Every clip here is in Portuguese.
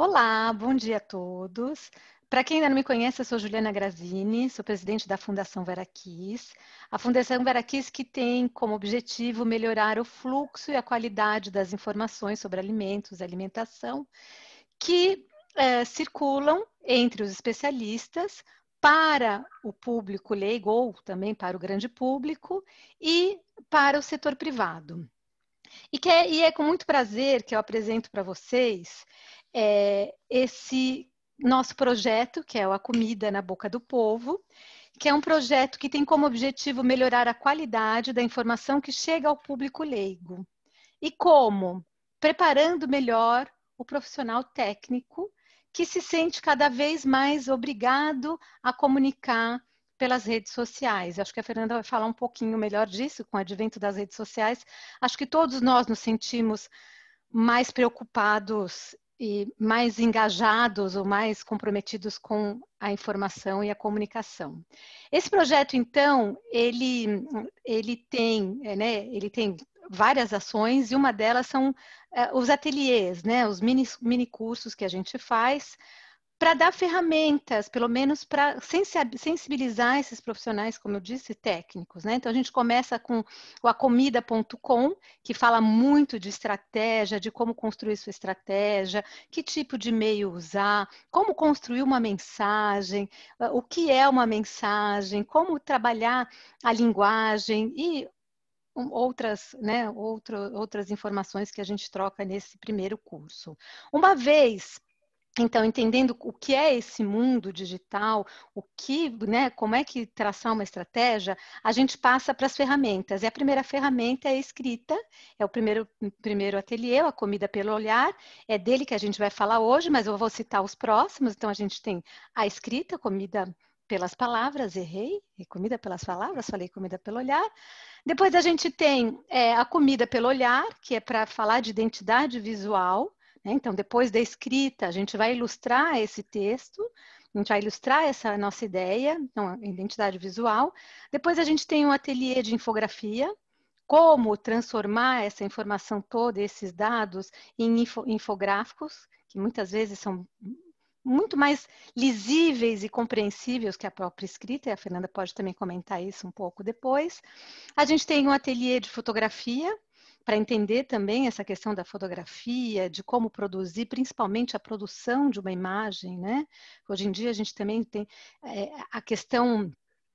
Olá, bom dia a todos. Para quem ainda não me conhece, eu sou Juliana Grazini, sou presidente da Fundação Veraquis. A Fundação Veraquis que tem como objetivo melhorar o fluxo e a qualidade das informações sobre alimentos e alimentação que eh, circulam entre os especialistas para o público leigo ou também para o grande público e para o setor privado. E, é, e é com muito prazer que eu apresento para vocês é, esse nosso projeto, que é a Comida na Boca do Povo, que é um projeto que tem como objetivo melhorar a qualidade da informação que chega ao público leigo. E como? Preparando melhor o profissional técnico que se sente cada vez mais obrigado a comunicar pelas redes sociais. Acho que a Fernanda vai falar um pouquinho melhor disso com o advento das redes sociais. Acho que todos nós nos sentimos mais preocupados e mais engajados ou mais comprometidos com a informação e a comunicação. Esse projeto, então, ele, ele, tem, é, né, ele tem várias ações e uma delas são uh, os ateliês, né, os mini, mini cursos que a gente faz para dar ferramentas, pelo menos para sensibilizar esses profissionais, como eu disse, técnicos. Né? Então, a gente começa com o acomida.com, que fala muito de estratégia, de como construir sua estratégia, que tipo de e-mail usar, como construir uma mensagem, ah, o que é uma mensagem, como trabalhar a linguagem e outras, né, outro, outras informações que a gente troca nesse primeiro curso. Uma vez então, entendendo o que é esse mundo digital, o que, né, como é que traçar uma estratégia, a gente passa para as ferramentas. E a primeira ferramenta é escrita, é o primeiro, primeiro ateliê, a comida pelo olhar, é dele que a gente vai falar hoje, mas eu vou citar os próximos. Então, a gente tem a escrita, comida pelas palavras, errei, e comida pelas palavras, falei comida pelo olhar. Depois a gente tem é, a comida pelo olhar, que é para falar de identidade visual, né? Então, depois da escrita, a gente vai ilustrar esse texto, a gente vai ilustrar essa nossa ideia, então, a identidade visual. Depois a gente tem um ateliê de infografia, como transformar essa informação toda, esses dados, em infográficos, que muitas vezes são muito mais lisíveis e compreensíveis que a própria escrita, e a Fernanda pode também comentar isso um pouco depois. A gente tem um ateliê de fotografia, para entender também essa questão da fotografia, de como produzir, principalmente a produção de uma imagem, né? Hoje em dia a gente também tem é, a questão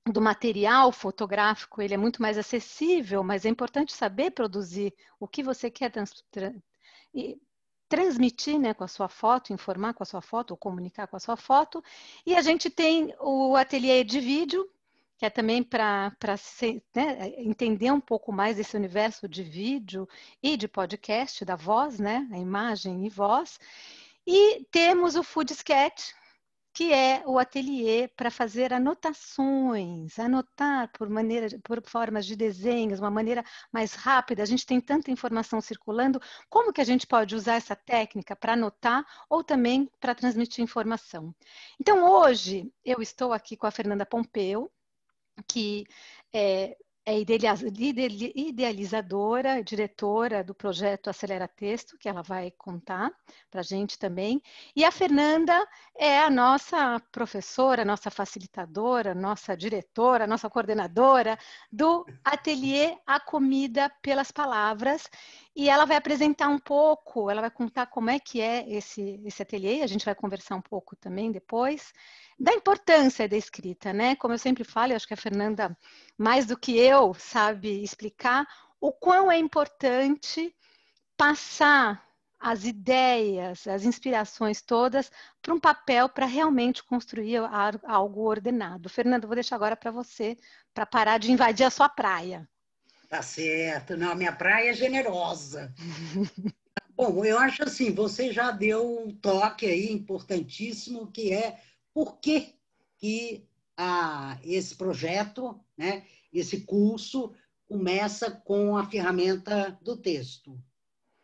do material fotográfico, ele é muito mais acessível, mas é importante saber produzir o que você quer trans e, transmitir né, com a sua foto, informar com a sua foto, ou comunicar com a sua foto. E a gente tem o ateliê de vídeo, que é também para né, entender um pouco mais desse universo de vídeo e de podcast, da voz, né, a imagem e voz. E temos o Food Sketch, que é o ateliê para fazer anotações, anotar por maneira, por formas de desenhos, uma maneira mais rápida. A gente tem tanta informação circulando, como que a gente pode usar essa técnica para anotar ou também para transmitir informação? Então hoje eu estou aqui com a Fernanda Pompeu, que é, é idealizadora, diretora do projeto Acelera Texto, que ela vai contar para a gente também. E a Fernanda é a nossa professora, nossa facilitadora, nossa diretora, nossa coordenadora do ateliê A Comida pelas Palavras. E ela vai apresentar um pouco, ela vai contar como é que é esse, esse ateliê, a gente vai conversar um pouco também depois da importância da escrita, né? Como eu sempre falo, eu acho que a Fernanda, mais do que eu, sabe explicar o quão é importante passar as ideias, as inspirações todas para um papel para realmente construir algo ordenado. Fernanda, vou deixar agora para você, para parar de invadir a sua praia. Tá certo, não, a minha praia é generosa. Bom, eu acho assim, você já deu um toque aí importantíssimo que é por que, que a, ah, esse projeto, né, esse curso, começa com a ferramenta do texto.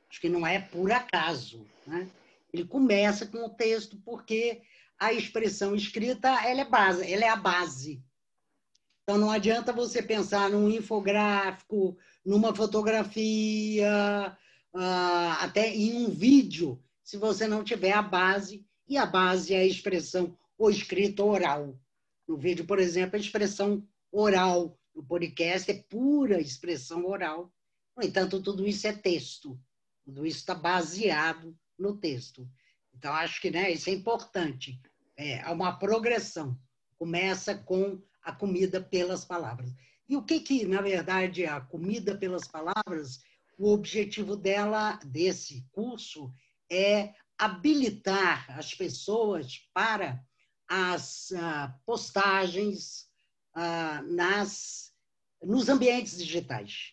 Acho que não é por acaso. Né? Ele começa com o texto porque a expressão escrita ela é, base, ela é a base. Então não adianta você pensar num infográfico, numa fotografia, ah, até em um vídeo, se você não tiver a base, e a base é a expressão ou escrito oral. No vídeo, por exemplo, a expressão oral. No podcast é pura expressão oral. No entanto, tudo isso é texto. Tudo isso está baseado no texto. Então, acho que né, isso é importante. É uma progressão. Começa com a comida pelas palavras. E o que que, na verdade, a comida pelas palavras, o objetivo dela, desse curso, é habilitar as pessoas para as ah, postagens ah, nas, nos ambientes digitais,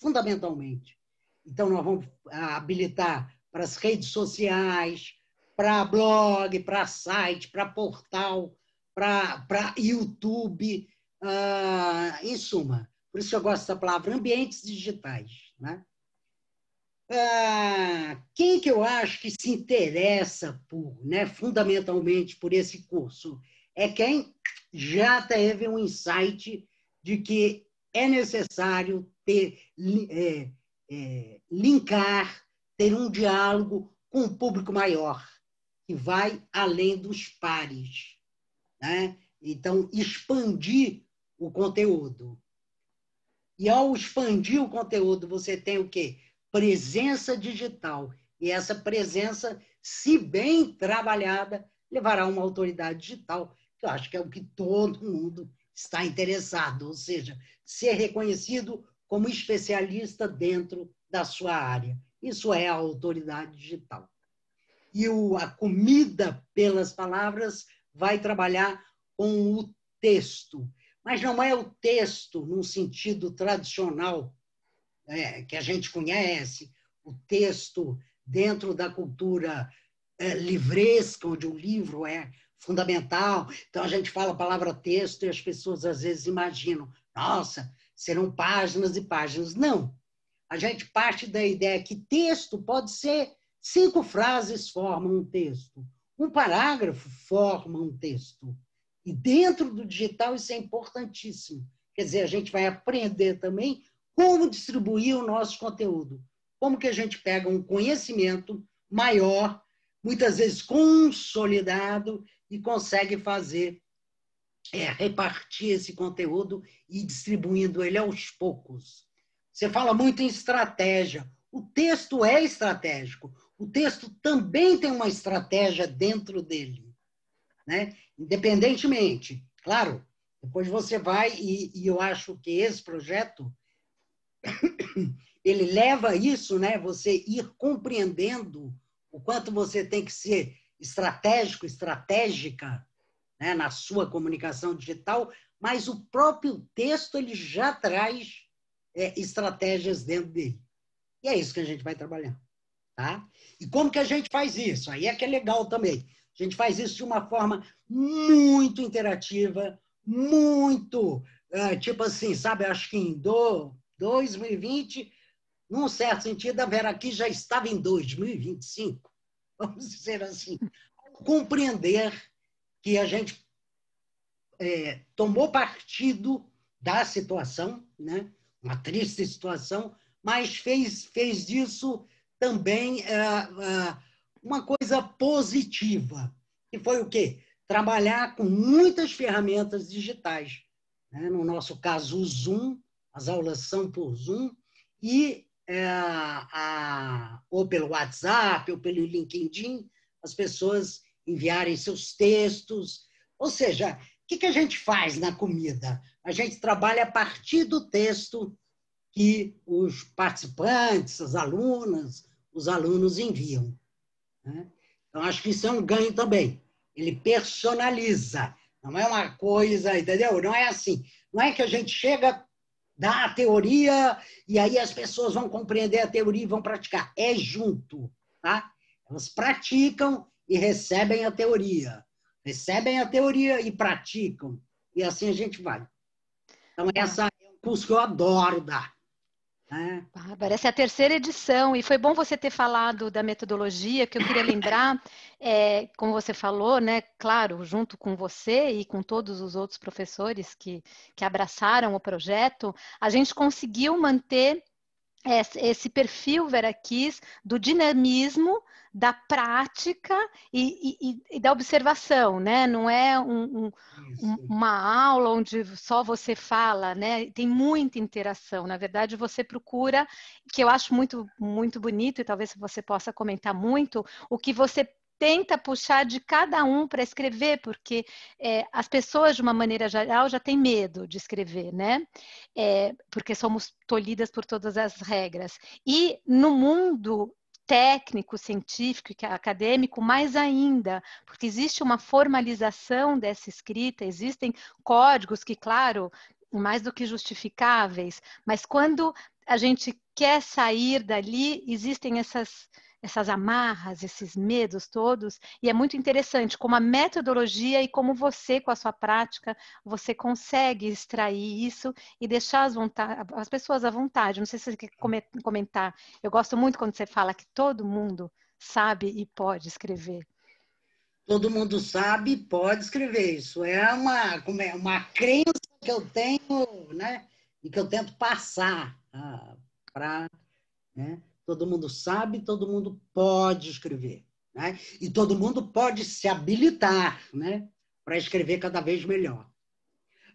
fundamentalmente. Então, nós vamos ah, habilitar para as redes sociais, para blog, para site, para portal, para YouTube, em suma. Por isso eu gosto da palavra ambientes digitais. Né? Ah, quem que eu acho que se interessa por, né, fundamentalmente por esse curso é quem já teve um insight de que é necessário ter, é, é, linkar, ter um diálogo com um público maior, que vai além dos pares. Né? Então, expandir o conteúdo. E ao expandir o conteúdo, você tem o quê? presença digital. E essa presença, se bem trabalhada, levará a uma autoridade digital, que eu acho que é o que todo mundo está interessado, ou seja, ser reconhecido como especialista dentro da sua área. Isso é a autoridade digital. E o, a comida pelas palavras vai trabalhar com o texto, mas não é o texto num sentido tradicional é, que a gente conhece, o texto dentro da cultura é, livresca, onde o livro é fundamental. Então, a gente fala a palavra texto e as pessoas às vezes imaginam, nossa, serão páginas e páginas. Não. A gente parte da ideia que texto pode ser cinco frases formam um texto, um parágrafo forma um texto. E dentro do digital isso é importantíssimo. Quer dizer, a gente vai aprender também como distribuir o nosso conteúdo, como que a gente pega um conhecimento maior, muitas vezes consolidado, e consegue fazer, é, repartir esse conteúdo e distribuindo ele aos poucos. Você fala muito em estratégia. O texto é estratégico. O texto também tem uma estratégia dentro dele, né? Independentemente, claro. Depois você vai e, e eu acho que esse projeto ele leva isso, né? Você ir compreendendo o quanto você tem que ser estratégico, estratégica, né? Na sua comunicação digital, mas o próprio texto ele já traz é, estratégias dentro dele. E é isso que a gente vai trabalhar, tá? E como que a gente faz isso? Aí é que é legal também. A gente faz isso de uma forma muito interativa, muito, é, tipo assim, sabe? Acho que em dor, 2020, num certo sentido, a aqui já estava em 2025, vamos dizer assim. Compreender que a gente é, tomou partido da situação, né? uma triste situação, mas fez, fez disso também é, é, uma coisa positiva, que foi o quê? Trabalhar com muitas ferramentas digitais. Né? No nosso caso, o Zoom, as aulas são por Zoom e é, a, ou pelo WhatsApp ou pelo LinkedIn, as pessoas enviarem seus textos. Ou seja, o que, que a gente faz na comida? A gente trabalha a partir do texto que os participantes, as alunas, os alunos enviam. Né? Então, acho que isso é um ganho também. Ele personaliza, não é uma coisa, entendeu? Não é assim. Não é que a gente chega, dá a teoria e aí as pessoas vão compreender a teoria e vão praticar. É junto, tá? Elas praticam e recebem a teoria. Recebem a teoria e praticam. E assim a gente vai. Então, essa é um curso que eu adoro dar. Né? Bárbara, essa é a terceira edição e foi bom você ter falado da metodologia, que eu queria lembrar, é, como você falou, né, claro, junto com você e com todos os outros professores que, que abraçaram o projeto, a gente conseguiu manter esse perfil, Vera Kiss, do dinamismo, da prática e, e, e da observação, né? Não é um, um, uma aula onde só você fala, né? Tem muita interação. Na verdade, você procura, que eu acho muito, muito bonito, e talvez você possa comentar muito, o que você tenta puxar de cada um para escrever, porque é, as pessoas, de uma maneira geral, já têm medo de escrever, né? É, porque somos tolhidas por todas as regras. E no mundo técnico, científico e acadêmico, mais ainda, porque existe uma formalização dessa escrita, existem códigos que, claro, mais do que justificáveis, mas quando a gente quer sair dali, existem essas essas amarras, esses medos todos, e é muito interessante como a metodologia e como você, com a sua prática, você consegue extrair isso e deixar as, as pessoas à vontade. Não sei se você quer comentar. Eu gosto muito quando você fala que todo mundo sabe e pode escrever. Todo mundo sabe e pode escrever. Isso é uma, é, uma crença que eu tenho, né? E que eu tento passar ah, para. Né? todo mundo sabe, todo mundo pode escrever. Né? E todo mundo pode se habilitar né? para escrever cada vez melhor.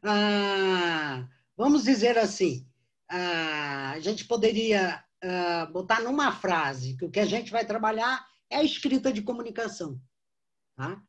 Ah, vamos dizer assim, ah, a gente poderia ah, botar numa frase que o que a gente vai trabalhar é a escrita de comunicação. Tá?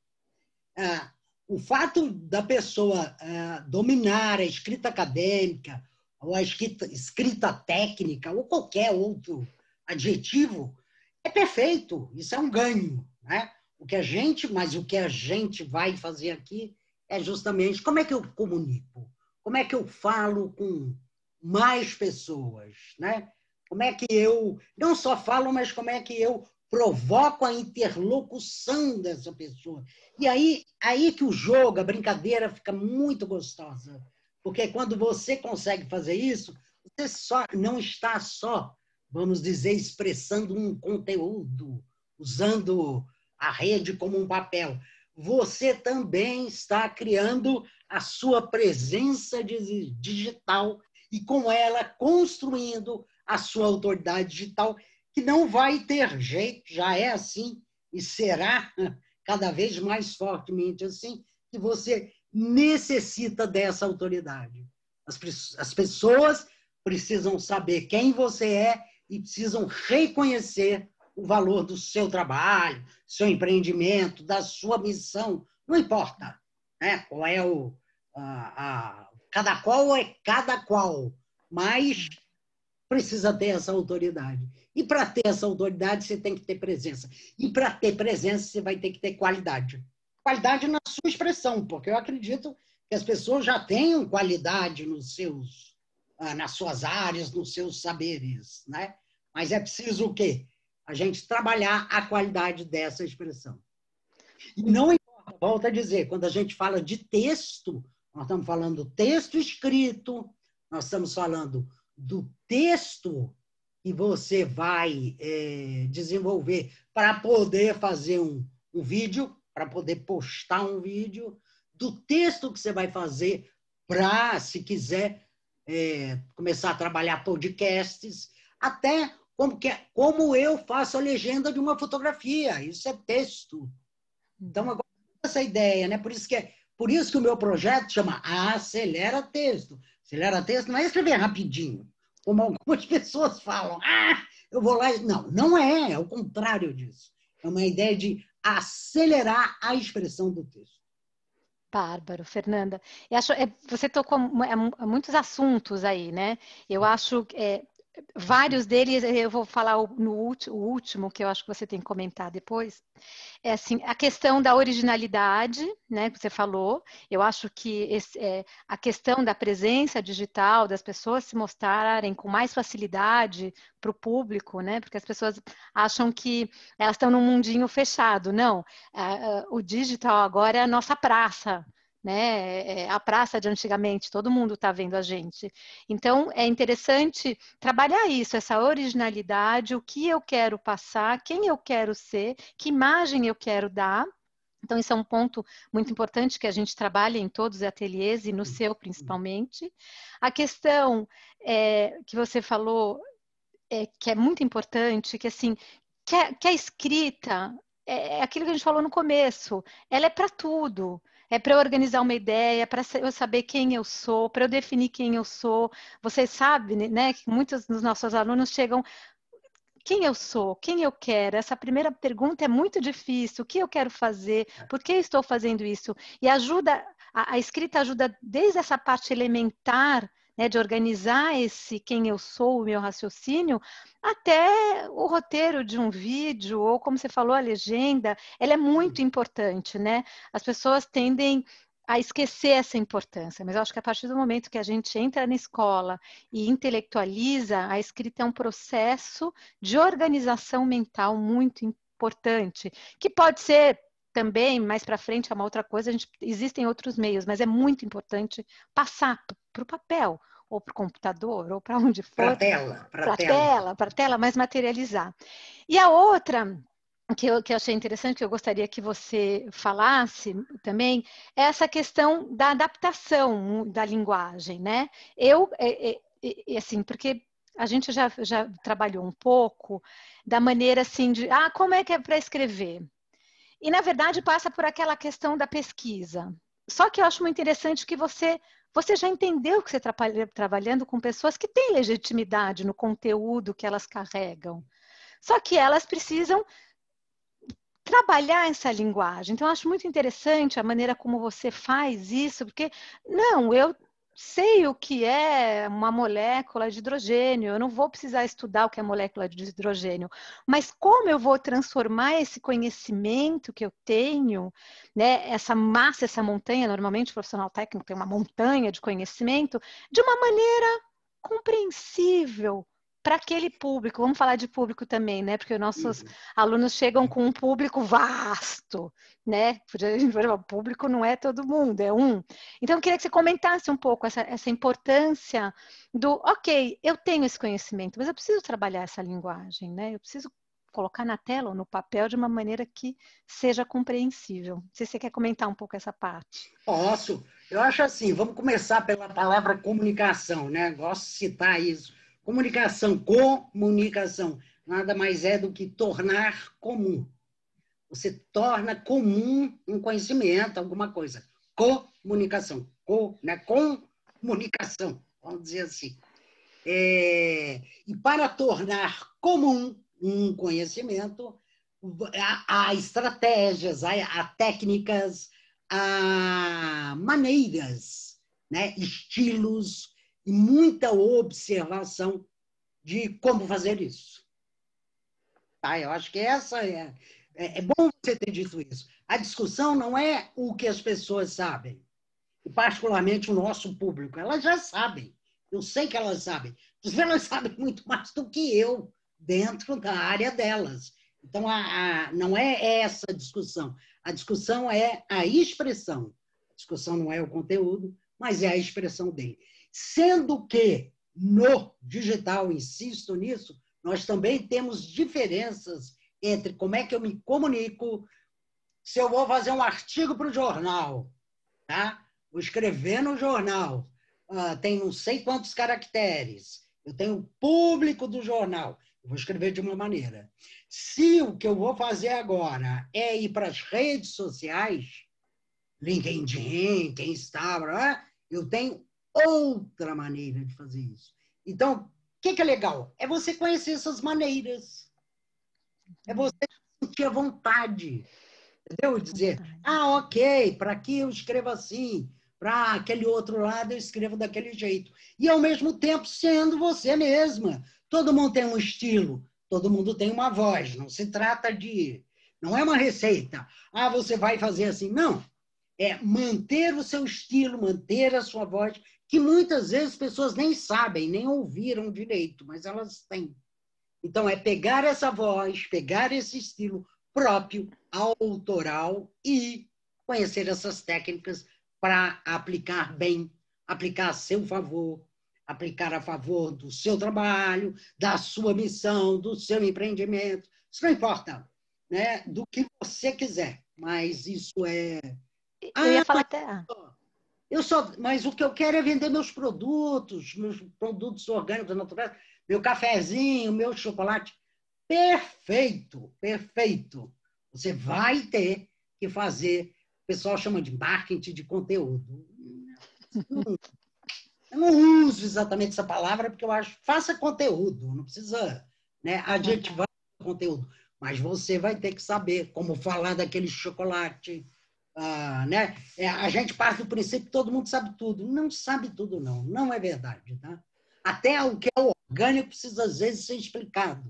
Ah, o fato da pessoa ah, dominar a escrita acadêmica ou a escrita, escrita técnica ou qualquer outro adjetivo, é perfeito, isso é um ganho, né? O que a gente, mas o que a gente vai fazer aqui é justamente como é que eu comunico, como é que eu falo com mais pessoas, né? Como é que eu não só falo, mas como é que eu provoco a interlocução dessa pessoa. E aí, aí que o jogo, a brincadeira fica muito gostosa, porque quando você consegue fazer isso, você só não está só vamos dizer, expressando um conteúdo, usando a rede como um papel. Você também está criando a sua presença digital e com ela construindo a sua autoridade digital, que não vai ter jeito, já é assim e será cada vez mais fortemente assim, que você necessita dessa autoridade. As, as pessoas precisam saber quem você é e precisam reconhecer o valor do seu trabalho, seu empreendimento, da sua missão, não importa né? qual é o. A, a, cada qual é cada qual, mas precisa ter essa autoridade. E para ter essa autoridade, você tem que ter presença. E para ter presença, você vai ter que ter qualidade. Qualidade na sua expressão, porque eu acredito que as pessoas já tenham qualidade nos seus ah, nas suas áreas, nos seus saberes, né? Mas é preciso o quê? A gente trabalhar a qualidade dessa expressão. E não importa, volta a dizer, quando a gente fala de texto, nós estamos falando do texto escrito, nós estamos falando do texto que você vai é, desenvolver para poder fazer um, um vídeo, para poder postar um vídeo, do texto que você vai fazer para, se quiser, é, começar a trabalhar podcasts, até como, que, é, como eu faço a legenda de uma fotografia, isso é texto. Então, agora essa ideia, né? Por isso que é, por isso que o meu projeto chama Acelera Texto. Acelera Texto não é escrever rapidinho, como algumas pessoas falam. Ah, eu vou lá. Não, não é, é o contrário disso. É uma ideia de acelerar a expressão do texto. Bárbaro, Fernanda. Eu acho, é, você tocou é, é muitos assuntos aí, né? Eu acho é, vários deles, eu vou falar no último, o último, que eu acho que você tem que comentar depois, é assim, a questão da originalidade, né, que você falou, eu acho que esse, é, a questão da presença digital, das pessoas se mostrarem com mais facilidade para o público, né, porque as pessoas acham que elas estão num mundinho fechado, não, é, é, o digital agora é a nossa praça, né? É, é, a praça de antigamente, todo mundo está vendo a gente. Então é interessante trabalhar isso, essa originalidade, o que eu quero passar, quem eu quero ser, que imagem eu quero dar. Então, isso é um ponto muito importante que a gente trabalha em todos os ateliês e no uhum. seu principalmente. A questão é, que você falou, é, que é muito importante, que assim, que a, que a escrita é, é aquilo que a gente falou no começo, ela é para tudo é para eu organizar uma ideia, para eu saber quem eu sou, para eu definir quem eu sou. Vocês sabem, né, né, que muitos dos nossos alunos chegam quem eu sou, quem eu quero. Essa primeira pergunta é muito difícil. O que eu quero fazer? É. Por que estou fazendo isso? E ajuda a, a escrita ajuda desde essa parte elementar né, de organizar esse quem eu sou, o meu raciocínio, até o roteiro de um vídeo, ou como você falou, a legenda, ela é muito uhum. importante, né? As pessoas tendem a esquecer essa importância, mas eu acho que a partir do momento que a gente entra na escola e intelectualiza, a escrita é um processo de organização mental muito importante, que pode ser também mais para frente é uma outra coisa, gente, existem outros meios, mas é muito importante passar para o papel, ou para o computador, ou para onde for. Para a tela. Para a tela, para tela, mas materializar. E a outra que eu, que eu achei interessante, que eu gostaria que você falasse também, é essa questão da adaptação da linguagem, né? Eu, é, é, assim, porque a gente já, já trabalhou um pouco da maneira assim de, ah, como é que é para escrever? E, na verdade, passa por aquela questão da pesquisa. Só que eu acho muito interessante que você você já entendeu que você está trabalhando com pessoas que têm legitimidade no conteúdo que elas carregam. Só que elas precisam trabalhar essa linguagem. Então, eu acho muito interessante a maneira como você faz isso, porque, não, eu sei o que é uma molécula de hidrogênio, eu não vou precisar estudar o que é molécula de hidrogênio, mas como eu vou transformar esse conhecimento que eu tenho, né, essa massa, essa montanha, normalmente o profissional técnico tem uma montanha de conhecimento, de uma maneira compreensível para aquele público, vamos falar de público também, né? Porque nossos uhum. alunos chegam com um público vasto, né? O público não é todo mundo, é um. Então, eu queria que você comentasse um pouco essa, essa importância do, ok, eu tenho esse conhecimento, mas eu preciso trabalhar essa linguagem, né? Eu preciso colocar na tela ou no papel de uma maneira que seja compreensível. Não sei se você quer comentar um pouco essa parte. Posso. Eu acho assim, vamos começar pela palavra comunicação, né? Gosto de citar isso Comunicação, comunicação, nada mais é do que tornar comum. Você torna comum um conhecimento, alguma coisa. Comunicação, co, né? comunicação, vamos dizer assim. É, e para tornar comum um conhecimento, há, há estratégias, há, há técnicas, há maneiras, né? estilos, e muita observação de como fazer isso. Tá? Eu acho que essa é, é, é. bom você ter dito isso. A discussão não é o que as pessoas sabem, e particularmente o nosso público. Elas já sabem. Eu sei que elas sabem. Mas elas sabem muito mais do que eu dentro da área delas. Então, a, a, não é essa a discussão. A discussão é a expressão. A discussão não é o conteúdo, mas é a expressão dele. Sendo que no digital, insisto nisso, nós também temos diferenças entre como é que eu me comunico, se eu vou fazer um artigo para o jornal, tá? Vou escrever no jornal, uh, tem não sei quantos caracteres, eu tenho o público do jornal, eu vou escrever de uma maneira. Se o que eu vou fazer agora é ir para as redes sociais, LinkedIn, quem está, eu tenho outra maneira de fazer isso. Então, o que, que é legal? É você conhecer essas maneiras. É uhum. você sentir a vontade. Entendeu? É Dizer, ah, ok, para aqui eu escrevo assim, para aquele outro lado eu escrevo daquele jeito. E ao mesmo tempo sendo você mesma. Todo mundo tem um estilo, todo mundo tem uma voz. Não se trata de. Não é uma receita. Ah, você vai fazer assim. Não é manter o seu estilo, manter a sua voz, que muitas vezes as pessoas nem sabem, nem ouviram direito, mas elas têm. Então, é pegar essa voz, pegar esse estilo próprio, autoral e conhecer essas técnicas para aplicar bem, aplicar a seu favor, aplicar a favor do seu trabalho, da sua missão, do seu empreendimento. Isso não importa, né? do que você quiser, mas isso é ah, eu ia ah, falar tá. até. Ah. Eu só, mas o que eu quero é vender meus produtos, meus produtos orgânicos naturais, meu cafezinho, meu chocolate. Perfeito, perfeito. Você vai ter que fazer, o pessoal chama de marketing de conteúdo. Eu não uso exatamente essa palavra porque eu acho, faça conteúdo, não precisa né, adjetivar conteúdo, mas você vai ter que saber como falar daquele chocolate, ah, né? É, a gente parte do princípio que todo mundo sabe tudo. Não sabe tudo, não. Não é verdade. Tá? Até o que é orgânico precisa, às vezes, ser explicado.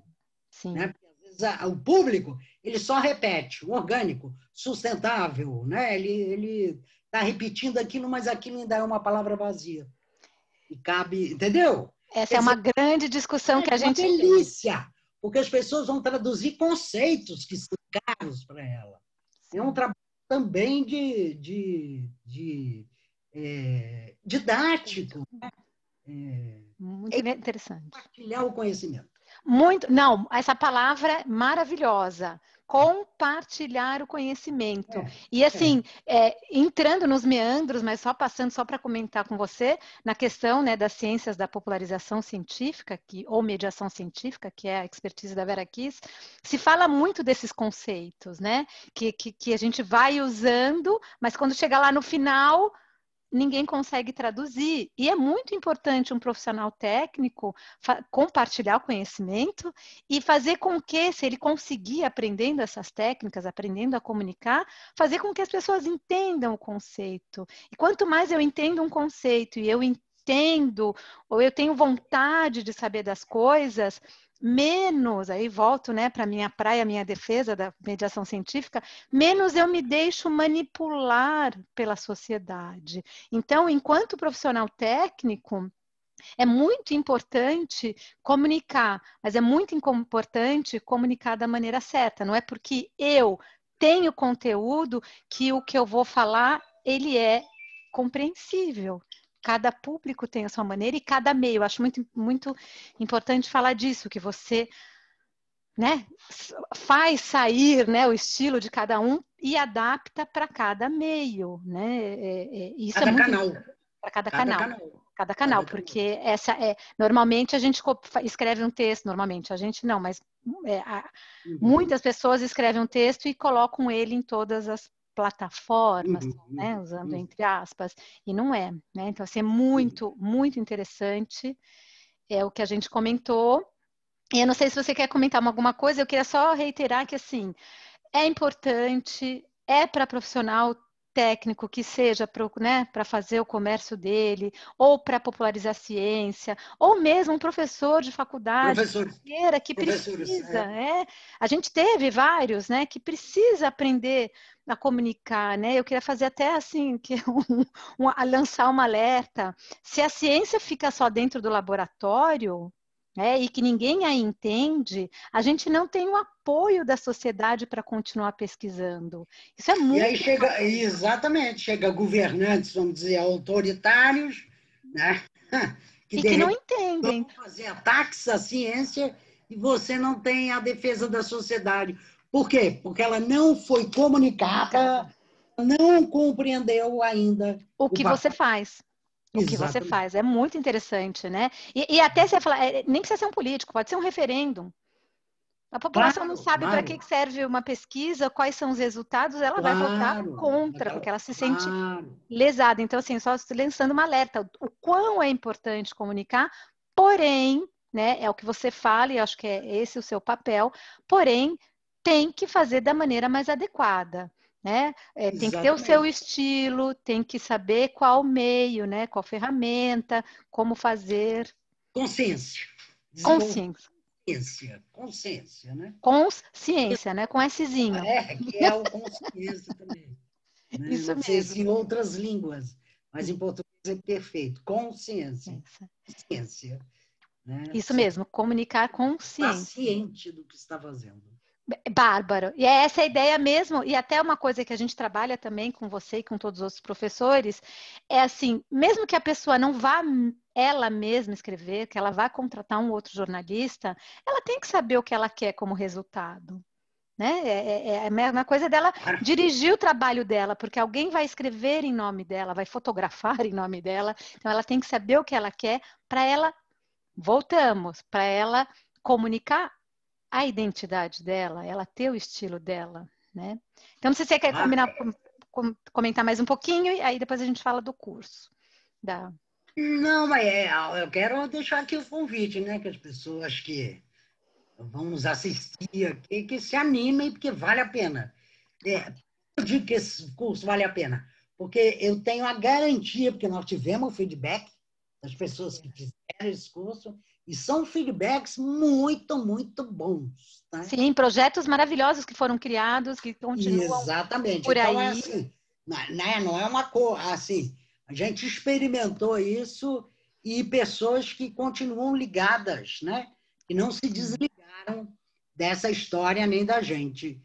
Sim. Né? Vezes, o público, ele só repete. O orgânico, sustentável, né? ele está repetindo aquilo, mas aquilo ainda é uma palavra vazia. E cabe, entendeu? Essa é uma grande discussão é que a gente... É uma delícia, porque as pessoas vão traduzir conceitos que são caros para ela. É um trabalho também de, de, de é, didático. É, é Muito é interessante. Compartilhar o conhecimento. Muito, não, essa palavra é maravilhosa compartilhar o conhecimento. É, e é. assim, é. É, entrando nos meandros, mas só passando só para comentar com você na questão né, das ciências da popularização científica, que, ou mediação científica, que é a expertise da Vera Kiss, se fala muito desses conceitos, né? Que, que, que a gente vai usando, mas quando chega lá no final, ninguém consegue traduzir. E é muito importante um profissional técnico compartilhar o conhecimento e fazer com que, se ele conseguir aprendendo essas técnicas, aprendendo a comunicar, fazer com que as pessoas entendam o conceito. E quanto mais eu entendo um conceito e eu entendo ou eu tenho vontade de saber das coisas, menos, aí volto né, para a minha praia, minha defesa da mediação científica, menos eu me deixo manipular pela sociedade. Então, enquanto profissional técnico, é muito importante comunicar, mas é muito importante comunicar da maneira certa. Não é porque eu tenho conteúdo que o que eu vou falar ele é compreensível cada público tem a sua maneira e cada meio. acho muito, muito importante falar disso, que você né, faz sair né, o estilo de cada um e adapta para cada meio. Né? É, é, é, isso cada é muito canal. Para cada, cada canal. canal. Cada canal, porque essa é. Normalmente a gente escreve um texto, normalmente, a gente não, mas é, a, uhum. muitas pessoas escrevem um texto e colocam ele em todas as plataformas, uhum, né? Uhum, usando uhum. entre aspas, e não é. Né? Então, assim, é muito, muito interessante é o que a gente comentou. E eu não sei se você quer comentar alguma coisa, eu queria só reiterar que, assim, é importante, é para profissional técnico que seja para né, fazer o comércio dele, ou para popularizar a ciência, ou mesmo um professor de faculdade que é. precisa. É. A gente teve vários né, que precisa aprender a comunicar, né? Eu queria fazer até assim, que um, um, lançar uma alerta. Se a ciência fica só dentro do laboratório, é e que ninguém a entende, a gente não tem o apoio da sociedade para continuar pesquisando. Isso é muito. E aí chega, exatamente, chega governantes, vamos dizer, autoritários, né? Que, e que não entendem. Fazer ataques à ciência e você não tem a defesa da sociedade. Por quê? Porque ela não foi comunicada, não compreendeu ainda o que você faz o que você faz. É muito interessante, né? E, e até você falar, é, é, nem precisa ser um político, pode ser um referêndum. A população claro, não sabe claro. para que serve uma pesquisa, quais são os resultados, ela claro, vai votar contra, porque ela se sente lesada. Então, assim, só lançando uma alerta, o quão é importante comunicar, porém, né, é o que você fala, e acho que é esse o seu papel, porém, tem que fazer da maneira mais adequada né? É, tem que ter o seu estilo, tem que saber qual meio, né? Qual ferramenta, como fazer. Consciência. Consciência. Consciência, consciência, né? Consciência, né? Com Szinho. É, que é o consciência também. Né? Isso Não mesmo. sei se em outras línguas, mas em português é perfeito. Consciência. Consciência. Né? Isso mesmo, comunicar consciente. Consciente do que está fazendo. Bárbaro. E é essa a ideia mesmo, e até uma coisa que a gente trabalha também com você e com todos os outros professores, é assim, mesmo que a pessoa não vá ela mesma escrever, que ela vá contratar um outro jornalista, ela tem que saber o que ela quer como resultado. Né? É é, é, é a mesma coisa dela dirigir o trabalho dela, porque alguém vai escrever em nome dela, vai fotografar em nome dela, então ela tem que saber o que ela quer para ela, voltamos, para ela comunicar a identidade dela, ela ter o estilo dela, né? Então, não sei se você quer ah, combinar, é. com, comentar mais um pouquinho, e aí depois a gente fala do curso. Da... Não, mas é, eu quero deixar aqui o convite, né? Que as pessoas que vão nos assistir aqui, que se animem, porque vale a pena. É, eu digo que esse curso vale a pena, porque eu tenho a garantia, porque nós tivemos o feedback das pessoas que fizeram esse curso, e são feedbacks muito, muito bons. Tá? Sim, projetos maravilhosos que foram criados, que continuam Exatamente. por então, é aí. Assim, é assim, né? Não é uma coisa assim. A gente experimentou isso e pessoas que continuam ligadas, né? Que não se desligaram dessa história nem da gente.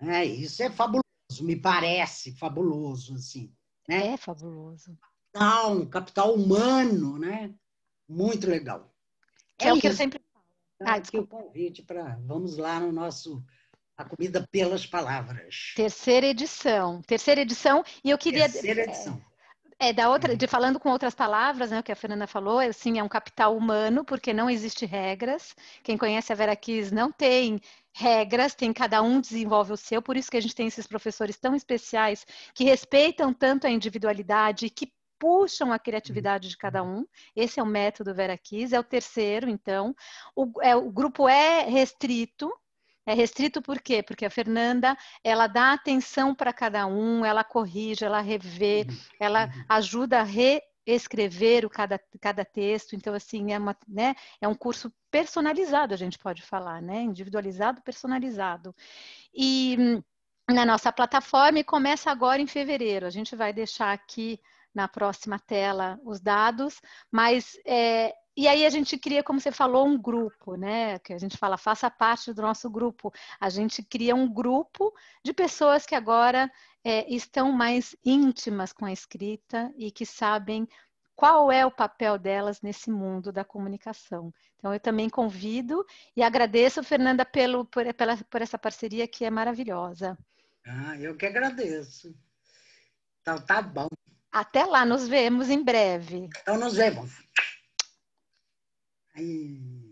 É, isso é fabuloso, me parece fabuloso, assim. Né? É fabuloso. Capital, capital humano, né? Muito legal é, é o é que eu sempre falo. ah, aqui o convite para vamos lá no nosso a comida pelas palavras. Terceira edição, terceira edição e eu queria terceira edição. É, é da outra, uhum. de falando com outras palavras, né, o que a Fernanda falou, assim, é um capital humano, porque não existe regras. Quem conhece a Vera Kiss não tem regras, tem cada um desenvolve o seu, por isso que a gente tem esses professores tão especiais que respeitam tanto a individualidade, que puxam a criatividade uhum. de cada uhum. um. Esse é o método Vera Kiss, é o terceiro, então. O, é, o grupo é restrito, é restrito por quê? Porque a Fernanda, ela dá atenção para cada um, ela corrige, ela revê, uhum. ela ajuda a reescrever o cada, cada texto. Então, assim, é, uma, né, é um curso personalizado, a gente pode falar, né? Individualizado, personalizado. E hum, na nossa plataforma, e começa agora em fevereiro. A gente vai deixar aqui na próxima tela os dados, mas é, e aí a gente cria, como você falou, um grupo, né? Que a gente fala, faça parte do nosso grupo. A gente cria um grupo de pessoas que agora é, estão mais íntimas com a escrita e que sabem qual é o papel delas nesse mundo da comunicação. Então, eu também convido e agradeço, Fernanda, pelo, por, pela, por essa parceria que é maravilhosa. Ah, eu que agradeço. Então, tá bom. Até lá, nos vemos em breve. Então, nos vemos. Aí.